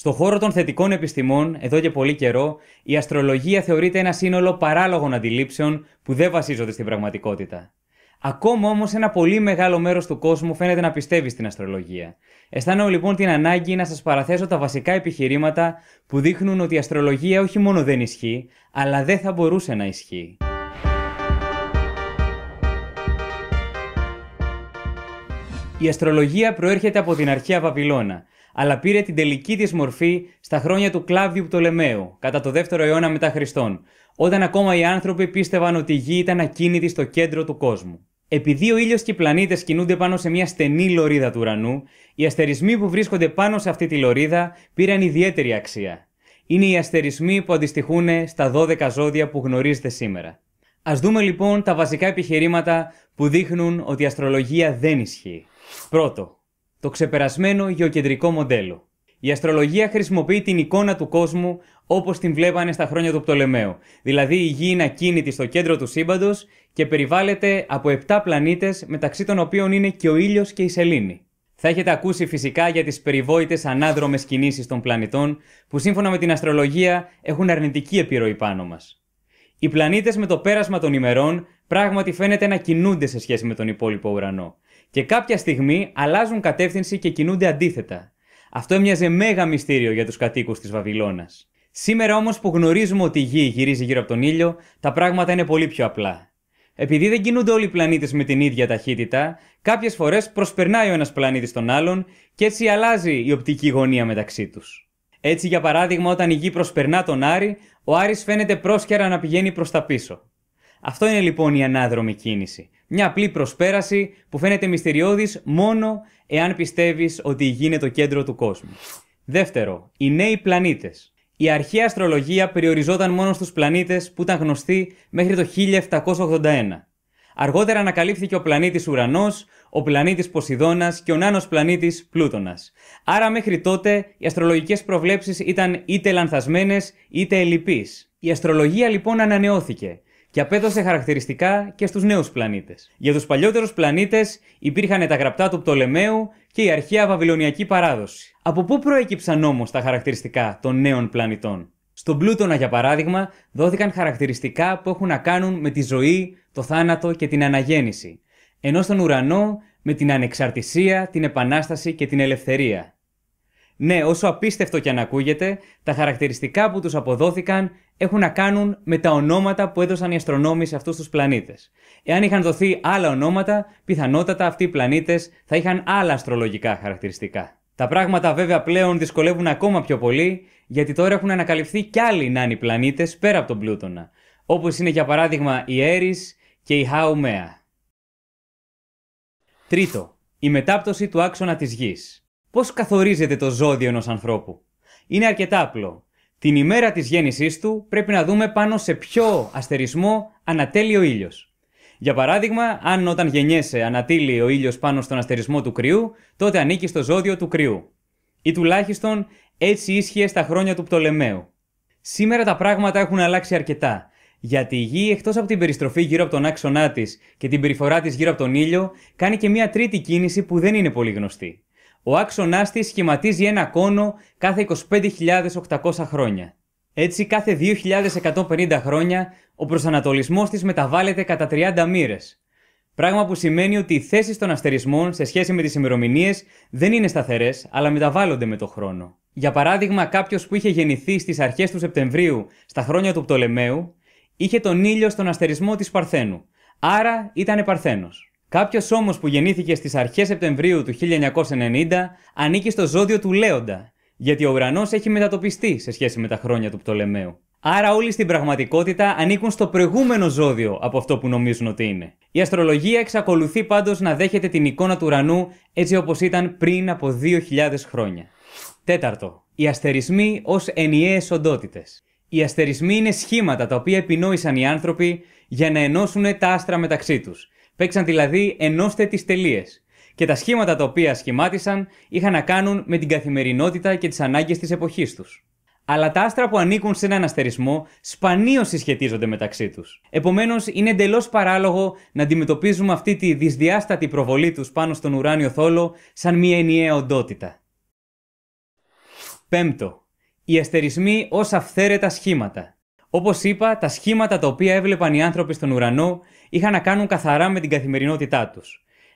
Στον χώρο των θετικών επιστημών, εδώ και πολύ καιρό, η αστρολογία θεωρείται ένα σύνολο παράλογων αντιλήψεων που δεν βασίζονται στην πραγματικότητα. Ακόμα όμως, ένα πολύ μεγάλο μέρος του κόσμου φαίνεται να πιστεύει στην αστρολογία. Αισθάνομαι λοιπόν την ανάγκη να σας παραθέσω τα βασικά επιχειρήματα που δείχνουν ότι η αστρολογία όχι μόνο δεν ισχύει, αλλά δεν θα μπορούσε να ισχύει. Η αστρολογία προέρχεται από την αρχαία Βαβυλώνα αλλά πήρε την τελική της μορφή στα χρόνια του Κλάβδιου Πτολεμαίου, κατά το 2ο αιώνα μετά Χριστόν, όταν ακόμα οι άνθρωποι πίστευαν ότι η γη ήταν ακίνητη στο κέντρο του κόσμου. Επειδή ο ήλιος και οι πλανήτες κινούνται πάνω σε μια στενή λωρίδα του ουρανού, οι αστερισμοί που βρίσκονται πάνω σε αυτή τη λωρίδα πήραν ιδιαίτερη αξία. Είναι οι αστερισμοί που αντιστοιχούν στα 12 ζώδια που γνωρίζετε σήμερα. Ας δούμε λοιπόν τα βασικά επιχειρήματα που δείχνουν ότι η αστρολογία δεν ισχύει. Πρώτο, το ξεπερασμένο γεωκεντρικό μοντέλο. Η αστρολογία χρησιμοποιεί την εικόνα του κόσμου όπως την βλέπανε στα χρόνια του Πτολεμαίου. Δηλαδή η γη είναι ακίνητη στο κέντρο του σύμπαντος και περιβάλλεται από 7 πλανήτες μεταξύ των οποίων είναι και ο ήλιος και η σελήνη. Θα έχετε ακούσει φυσικά για τις περιβόητες ανάδρομες κινήσεις των πλανητών που σύμφωνα με την αστρολογία έχουν αρνητική επιρροή πάνω μας. Οι πλανήτες με το πέρασμα των ημερών πράγματι φαίνεται να κινούνται σε σχέση με τον υπόλοιπο ουρανό και κάποια στιγμή αλλάζουν κατεύθυνση και κινούνται αντίθετα. Αυτό έμοιαζε μέγα μυστήριο για τους κατοίκους της Βαβυλώνας. Σήμερα όμως που γνωρίζουμε ότι η γη γυρίζει γύρω από τον ήλιο, τα πράγματα είναι πολύ πιο απλά. Επειδή δεν κινούνται όλοι οι πλανήτες με την ίδια ταχύτητα, κάποιες φορές προσπερνάει ο ένας πλανήτης τον άλλον και έτσι αλλάζει η οπτική γωνία μεταξύ τους. Έτσι, για παράδειγμα, όταν η γη προσπερνά τον Άρη, ο Άρης φαίνεται πρόσκαιρα να πηγαίνει προς τα πίσω. Αυτό είναι λοιπόν η ανάδρομη κίνηση, μια απλή προσπέραση που φαίνεται μυστηριώδης μόνο εάν πιστεύεις ότι η γη είναι το κέντρο του κόσμου. Δεύτερο, οι νέοι πλανήτες. Η αρχαία αστρολογία περιοριζόταν μόνο στους πλανήτες που ήταν γνωστοί μέχρι το 1781. Αργότερα ανακαλύφθηκε ο πλανήτης Ουρανός, ο πλανήτης Ποσειδώνας και ο νάνος πλανήτης Πλούτονας. Άρα μέχρι τότε οι αστρολογικές προβλέψεις ήταν είτε λανθασμένες είτε ελλειπείς. Η αστρολογία λοιπόν ανανεώθηκε και απέδωσε χαρακτηριστικά και στους νέους πλανήτες. Για τους παλιότερους πλανήτες υπήρχαν τα γραπτά του Πτολεμαίου και η αρχαία βαβυλωνιακή παράδοση. Από πού προέκυψαν όμως τα χαρακτηριστικά των νέων πλανητών. Στον Πλούτονα, για παράδειγμα, δόθηκαν χαρακτηριστικά που έχουν να κάνουν με τη ζωή, το θάνατο και την αναγέννηση, ενώ στον ουρανό με την ανεξαρτησία, την επανάσταση και την ελευθερία. Ναι, όσο απίστευτο και αν ακούγεται, τα χαρακτηριστικά που τους αποδόθηκαν έχουν να κάνουν με τα ονόματα που έδωσαν οι αστρονόμοι σε αυτούς τους πλανήτες. Εάν είχαν δοθεί άλλα ονόματα, πιθανότατα αυτοί οι πλανήτες θα είχαν άλλα αστρολογικά χαρακτηριστικά. Τα πράγματα βέβαια πλέον δυσκολεύουν ακόμα πιο πολύ, γιατί τώρα έχουν ανακαλυφθεί κι άλλοι νάνοι πλανήτες πέρα από τον Πλούτονα, όπως είναι για παράδειγμα η Έρης και η Χαουμέα. Τρίτο, η μετάπτωση του άξονα της Γης. Πώς καθορίζεται το ζώδιο ενός ανθρώπου. Είναι αρκετά απλό. Την ημέρα της γέννησής του πρέπει να δούμε πάνω σε ποιο αστερισμό ανατέλει ο ήλιος. Για παράδειγμα, αν όταν γεννιέσαι ανατείλει ο ήλιος πάνω στον αστερισμό του κρυού, τότε ανήκει στο ζώδιο του κρυού. Ή τουλάχιστον έτσι ίσχυε στα χρόνια του Πτολεμαίου. Σήμερα τα πράγματα έχουν αλλάξει αρκετά, γιατί η γη, εκτός από την περιστροφή γύρω από τον άξονά της και την περιφορά της γύρω από τον ήλιο, κάνει και μια τρίτη κίνηση που δεν είναι πολύ γνωστή ο άξονάς της σχηματίζει ένα κόνο κάθε 25.800 χρόνια. Έτσι, κάθε 2.150 χρόνια ο προσανατολισμός της μεταβάλλεται κατά 30 μοίρες. Πράγμα που σημαίνει ότι οι θέσεις των αστερισμών σε σχέση με τις ημερομηνίες δεν είναι σταθερές, αλλά μεταβάλλονται με το χρόνο. Για παράδειγμα, κάποιος που είχε γεννηθεί στις αρχές του Σεπτεμβρίου στα χρόνια του Πτολεμαίου, είχε τον ήλιο στον αστερισμό της Παρθένου. Άρα ήταν Παρθένος. Κάποιος όμως που γεννήθηκε στις αρχές Σεπτεμβρίου του 1990 ανήκει στο ζώδιο του Λέοντα, γιατί ο ουρανός έχει μετατοπιστεί σε σχέση με τα χρόνια του Πτολεμαίου. Άρα όλοι στην πραγματικότητα ανήκουν στο προηγούμενο ζώδιο από αυτό που νομίζουν ότι είναι. Η αστρολογία εξακολουθεί πάντως να δέχεται την εικόνα του ουρανού έτσι όπως ήταν πριν από 2.000 χρόνια. Τέταρτο. Οι αστερισμοί ως ενιαίες οντότητες. Οι αστερισμοί είναι σχήματα τα οποία επινόησαν οι άνθρωποι για να ενώσουν τα άστρα μεταξύ τους Παίξαν δηλαδή ενώστε τις τελείες. Και τα σχήματα τα οποία σχημάτισαν είχαν να κάνουν με την καθημερινότητα και τις ανάγκες της εποχής τους. Αλλά τα άστρα που ανήκουν σε έναν αστερισμό σπανίως συσχετίζονται μεταξύ τους. Επομένως, είναι εντελώς παράλογο να αντιμετωπίζουμε αυτή τη δυσδιάστατη προβολή τους πάνω στον ουράνιο θόλο σαν μια ενιαία οντότητα. Πέμπτο. Οι αστερισμοί ως αυθαίρετα σχήματα. Όπως είπα, τα σχήματα τα οποία έβλεπαν οι άνθρωποι στον ουρανό είχαν να κάνουν καθαρά με την καθημερινότητά τους.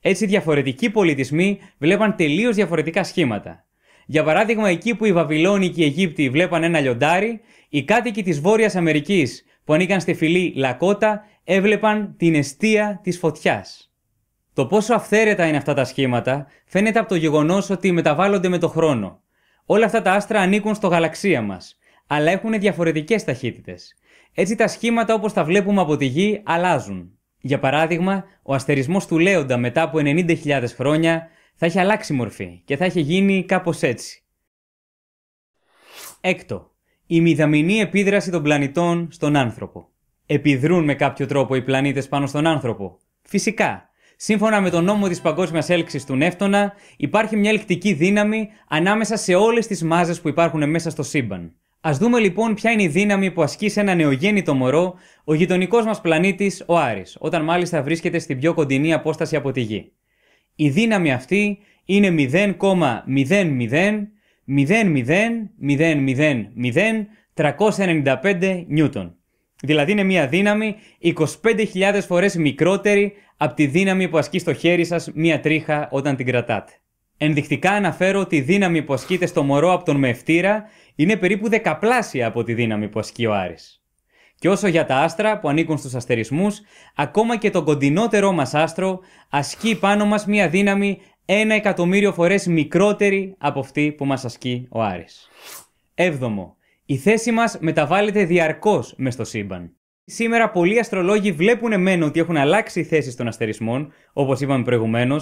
Έτσι, διαφορετικοί πολιτισμοί βλέπαν τελείως διαφορετικά σχήματα. Για παράδειγμα, εκεί που οι Βαβυλώνοι και οι Αιγύπτιοι βλέπαν ένα λιοντάρι, οι κάτοικοι της Βόρειας Αμερικής που ανήκαν στη φυλή Λακότα έβλεπαν την αιστεία της φωτιάς. Το πόσο αυθαίρετα είναι αυτά τα σχήματα φαίνεται από το γεγονός ότι μεταβάλλονται με το χρόνο. Όλα αυτά τα άστρα ανήκουν στο γαλαξία μας αλλά έχουν διαφορετικές ταχύτητες. Έτσι τα σχήματα όπως τα βλέπουμε από τη Γη αλλάζουν. Για παράδειγμα, ο αστερισμός του Λέοντα μετά από 90.000 χρόνια θα έχει αλλάξει μορφή και θα έχει γίνει κάπως έτσι. Έκτο. Η μηδαμινή επίδραση των πλανητών στον άνθρωπο. Επιδρούν με κάποιο τρόπο οι πλανήτες πάνω στον άνθρωπο. Φυσικά. Σύμφωνα με τον νόμο της παγκόσμιας έλξης του Νεύτωνα, υπάρχει μια ελκτική δύναμη ανάμεσα σε όλες τις μάζες που υπάρχουν μέσα στο σύμπαν. Ας δούμε λοιπόν ποια είναι η δύναμη που ασκεί σε ένα νεογέννητο μωρό ο γειτονικός μας πλανήτης, ο Άρης, όταν μάλιστα βρίσκεται στην πιο κοντινή απόσταση από τη γη. Η δύναμη αυτή είναι 0,0000000395 νιούτον. Δηλαδή είναι μια δύναμη 25.000 φορές μικρότερη από τη δύναμη που ασκεί στο χέρι σας μια τρίχα όταν την κρατάτε. Ενδεικτικά αναφέρω ότι η δύναμη που ασκείται στο μωρό από τον μευτήρα είναι περίπου δεκαπλάσια από τη δύναμη που ασκεί ο Άρης. Και όσο για τα άστρα που ανήκουν στους αστερισμούς, ακόμα και το κοντινότερό μας άστρο ασκεί πάνω μας μια δύναμη ένα εκατομμύριο φορές μικρότερη από αυτή που μας ασκεί ο Άρης. 7. Η θέση μας μεταβάλλεται διαρκώς μες στο σύμπαν. Σήμερα πολλοί αστρολόγοι βλέπουν μεν ότι έχουν αλλάξει οι θέσει των αστερισμών, όπως είπαμε προηγουμένως,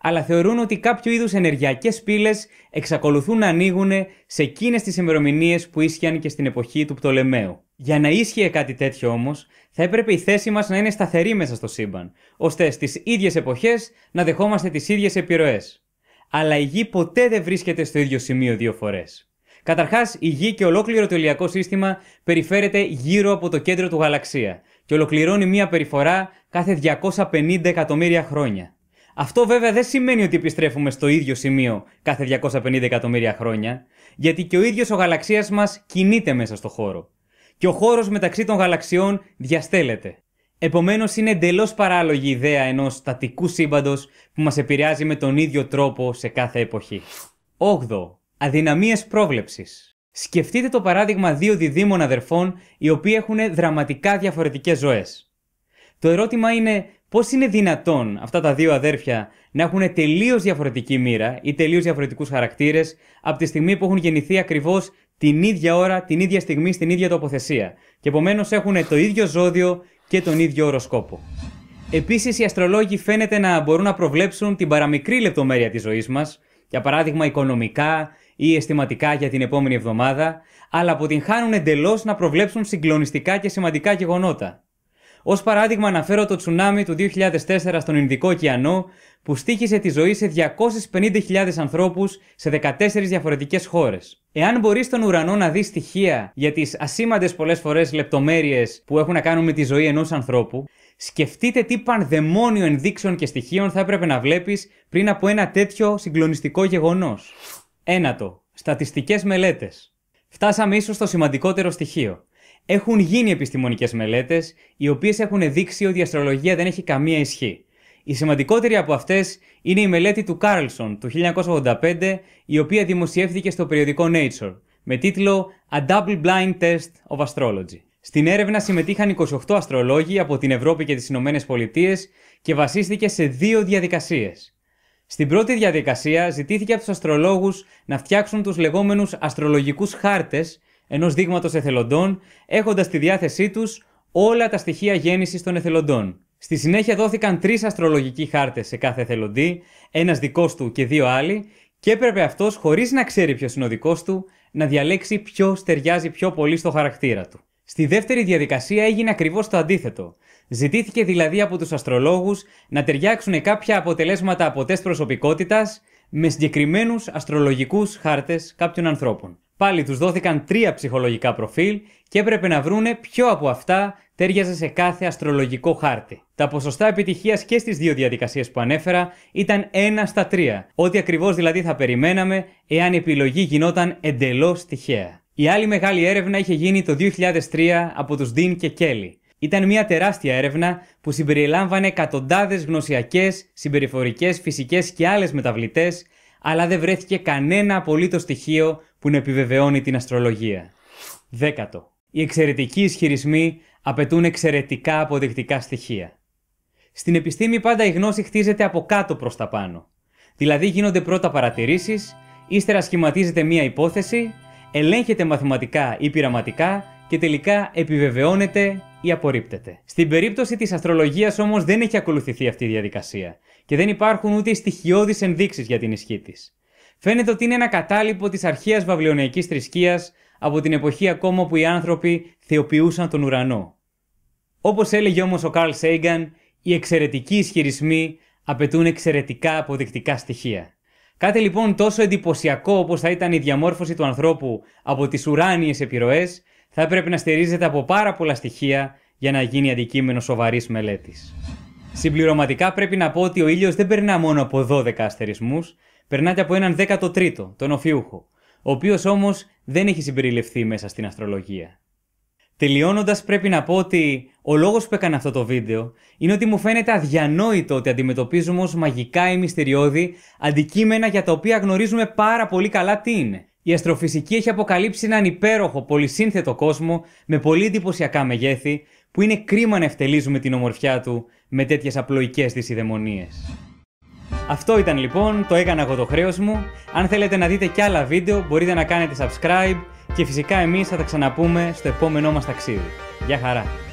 αλλά θεωρούν ότι κάποιο είδους ενεργειακές πύλες εξακολουθούν να ανοίγουν σε εκείνες τις ημερομηνίες που ίσχυαν και στην εποχή του Πτολεμαίου. Για να ίσχυε κάτι τέτοιο όμως, θα έπρεπε η θέση μας να είναι σταθερή μέσα στο σύμπαν, ώστε στις ίδιες εποχές να δεχόμαστε τις ίδιες επιρροές. Αλλά η γη ποτέ δεν βρίσκεται στο ίδιο σημείο δύο φορές. Καταρχάς, η Γη και ολόκληρο το ηλιακό σύστημα περιφέρεται γύρω από το κέντρο του γαλαξία και ολοκληρώνει μία περιφορά κάθε 250 εκατομμύρια χρόνια. Αυτό βέβαια δεν σημαίνει ότι επιστρέφουμε στο ίδιο σημείο κάθε 250 εκατομμύρια χρόνια, γιατί και ο ίδιος ο γαλαξίας μας κινείται μέσα στο χώρο. Και ο χώρος μεταξύ των γαλαξιών διαστέλλεται. Επομένως, είναι εντελώς παράλογη η ιδέα ενός στατικού σύμπαντος που μας επηρεάζει με τον ίδιο τρόπο σε κάθε εποχή. 8. Αδυναμίες πρόβλεψης. Σκεφτείτε το παράδειγμα δύο διδήμων αδερφών οι οποίοι έχουν δραματικά διαφορετικές ζωές. Το ερώτημα είναι πώς είναι δυνατόν αυτά τα δύο αδέρφια να έχουν τελείως διαφορετική μοίρα ή τελείως διαφορετικούς χαρακτήρες, από τη στιγμή που έχουν γεννηθεί ακριβώς την ίδια ώρα, την ίδια στιγμή, στην ίδια τοποθεσία και επομένως έχουν το ίδιο ζώδιο και τον ίδιο οροσκόπο. Επίσης, οι αστρολόγοι φαίνεται να μπορούν να προβλέψουν την παραμικρή λεπτομέρεια της ζωής μας, για παράδειγμα οικονομικά ή αισθηματικά για την επόμενη εβδομάδα, αλλά αποτυγχάνουν εντελώς να προβλέψουν συγκλονιστικά και σημαντικά γεγονότα. Ως παράδειγμα, αναφέρω το τσουνάμι του 2004 στον Ινδικό ωκεανό, που στήχησε τη ζωή σε 250.000 ανθρώπους σε 14 διαφορετικές χώρες. Εάν μπορείς στον ουρανό να δεις στοιχεία για τις ασήμαντες πολλές φορές λεπτομέρειες που έχουν να κάνουν με τη ζωή ενός ανθρώπου, σκεφτείτε τι πανδαιμόνιο ενδείξεων και στοιχείων θα έπρεπε να βλέπεις πριν από ένα τέτοιο συγκλονιστικό γεγονός. Ένατο. Στατιστικές μελέτες. Φτάσαμε ίσως στο σημαντικότερο στοιχείο. Έχουν γίνει επιστημονικές μελέτες, οι οποίες έχουν δείξει ότι η αστρολογία δεν έχει καμία ισχύ. Η σημαντικότερη από αυτές είναι η μελέτη του Κάρλσον του 1985, η οποία δημοσιεύθηκε στο περιοδικό Nature, με τίτλο A Double Blind Test of Astrology. Στην έρευνα συμμετείχαν 28 αστρολόγοι από την Ευρώπη και τις Ηνωμένες Πολιτείες και βασίστηκε σε δύο διαδικασίες. Στην πρώτη διαδικασία ζητήθηκε από τους αστρολόγους να φτιάξουν τους λεγόμενους αστρολογικούς χάρτες ενός δείγματος εθελοντών, έχοντας στη διάθεσή τους όλα τα στοιχεία γέννησης των εθελοντών. Στη συνέχεια δόθηκαν τρεις αστρολογικοί χάρτες σε κάθε εθελοντή, ένας δικός του και δύο άλλοι, και έπρεπε αυτός, χωρίς να ξέρει ποιος είναι ο δικός του, να διαλέξει ποιος ταιριάζει πιο πολύ στο χαρακτήρα του. Στη δεύτερη διαδικασία έγινε ακριβώς το αντίθετο. Ζητήθηκε δηλαδή από τους αστρολόγους να ταιριάξουν κάποια αποτελέσματα από τεστ προσωπικότητας με συγκεκριμένους αστρολογικούς χάρτες κάποιων ανθρώπων. Πάλι τους δόθηκαν τρία ψυχολογικά προφίλ και έπρεπε να βρούνε ποιο από αυτά τέριαζε σε κάθε αστρολογικό χάρτη. Τα ποσοστά επιτυχίας και στις δύο διαδικασίες που ανέφερα ήταν ένα στα τρία. ό,τι ακριβώς δηλαδή θα περιμέναμε εάν η επιλογή γινόταν εντελώς τυχαία. Η άλλη μεγάλη έρευνα είχε γίνει το 2003 από τους Dean και Kelly, ήταν μια τεράστια έρευνα που συμπεριλάμβανε εκατοντάδες γνωσιακές, συμπεριφορικές, φυσικές και άλλες μεταβλητές, αλλά δεν βρέθηκε κανένα απολύτως στοιχείο που να επιβεβαιώνει την αστρολογία. Δέκατο. Οι εξαιρετικοί ισχυρισμοί απαιτούν εξαιρετικά αποδεικτικά στοιχεία. Στην επιστήμη πάντα η γνώση χτίζεται από κάτω προς τα πάνω. Δηλαδή γίνονται πρώτα παρατηρήσεις, ύστερα σχηματίζεται μία υπόθεση, ελέγχεται μαθηματικά ή πειραματικά και τελικά επιβεβαιώνεται ή απορρίπτεται. Στην περίπτωση της αστρολογίας όμως δεν έχει ακολουθηθεί αυτή η διαδικασία και δεν υπάρχουν ούτε στοιχειώδεις ενδείξεις για την ισχύ της. Φαίνεται ότι είναι ένα κατάλοιπο της αρχαίας βαβλαιονιακή θρησκείας από την εποχή ακόμα που οι άνθρωποι θεοποιούσαν τον ουρανό. Όπως έλεγε όμως ο Καρλ Σέιγκαν, οι εξαιρετικοί ισχυρισμοί απαιτούν εξαιρετικά αποδεικτικά στοιχεία. Κάτι λοιπόν τόσο εντυπωσιακό όπως θα ήταν η διαμόρφωση του ανθρώπου από τις ουράνιες επιρροές, θα έπρεπε να στηρίζεται από πάρα πολλά στοιχεία για να γίνει αντικείμενο σοβαρής μελέτης. Συμπληρωματικά πρέπει να πω ότι ο ήλιος δεν περνά μόνο από 12 αστερισμού, περνά και από έναν 13ο, τον Οφιούχο, ο οποίος όμως δεν έχει συμπεριληφθεί μέσα στην αστρολογία. Τελειώνοντας, πρέπει να πω ότι ο λόγος που έκανα αυτό το βίντεο είναι ότι μου φαίνεται αδιανόητο ότι αντιμετωπίζουμε ως μαγικά ή μυστηριώδη αντικείμενα για τα οποία γνωρίζουμε πάρα πολύ καλά τι είναι η αστροφυσική έχει αποκαλύψει έναν υπέροχο, πολυσύνθετο κόσμο με πολύ εντυπωσιακά μεγέθη, που είναι κρίμα να ευτελίζουμε την ομορφιά του με τέτοιες απλοϊκές δυσυδαιμονίε. Αυτό ήταν λοιπόν, το έκανα εγώ το χρέος μου. Αν θέλετε να δείτε κι άλλα βίντεο, μπορείτε να κάνετε subscribe και φυσικά εμείς θα τα ξαναπούμε στο επόμενό μας ταξίδι. Γεια χαρά!